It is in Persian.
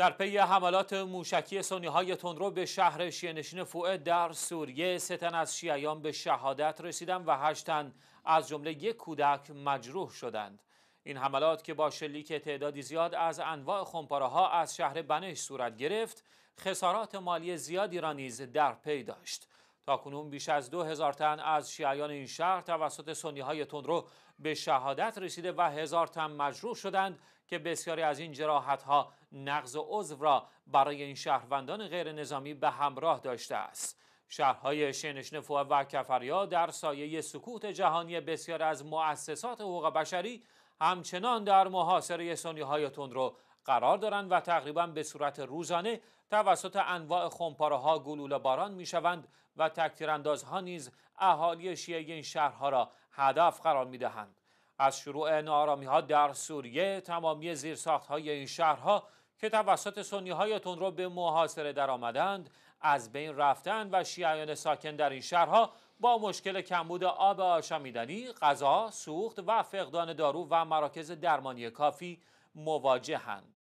در پی حملات موشکی سنی های تندرو به شهر شیهنشین فوئد در سوریه سه از شیعیان به شهادت رسیدند و هشت تن از جمله یک کودک مجروح شدند این حملات که با شلیک تعدادی زیاد از انواع خمپاره ها از شهر بنش صورت گرفت خسارات مالی زیادی را نیز در پی داشت تاکنون بیش از دو هزار تن از شیعیان این شهر توسط سنی های تندرو به شهادت رسیده و هزار تن مجروح شدند که بسیاری از این جراحت ها نقض عضو را برای این شهروندان غیر نظامی به همراه داشته است. شهرهای شنشنفو و کفریا در سایه سکوت جهانی بسیار از مؤسسات حقوق بشری همچنان در محاصره سنی های تندرو قرار دارند و تقریبا به صورت روزانه توسط انواع خمپاره ها گلوله باران می شوند و تکتیراندازها نیز اهالی شیعه این شهرها را هدف قرار می دهند. از شروع نارامی ها در سوریه تمامی زیرساخت های این شهرها که توسط سنی های رو به محاصره آمدند از بین رفتن و شیعیان ساکن در این شهرها با مشکل کمبود آب آشامیدنی، غذا، سوخت و فقدان دارو و مراکز درمانی کافی مواجهند.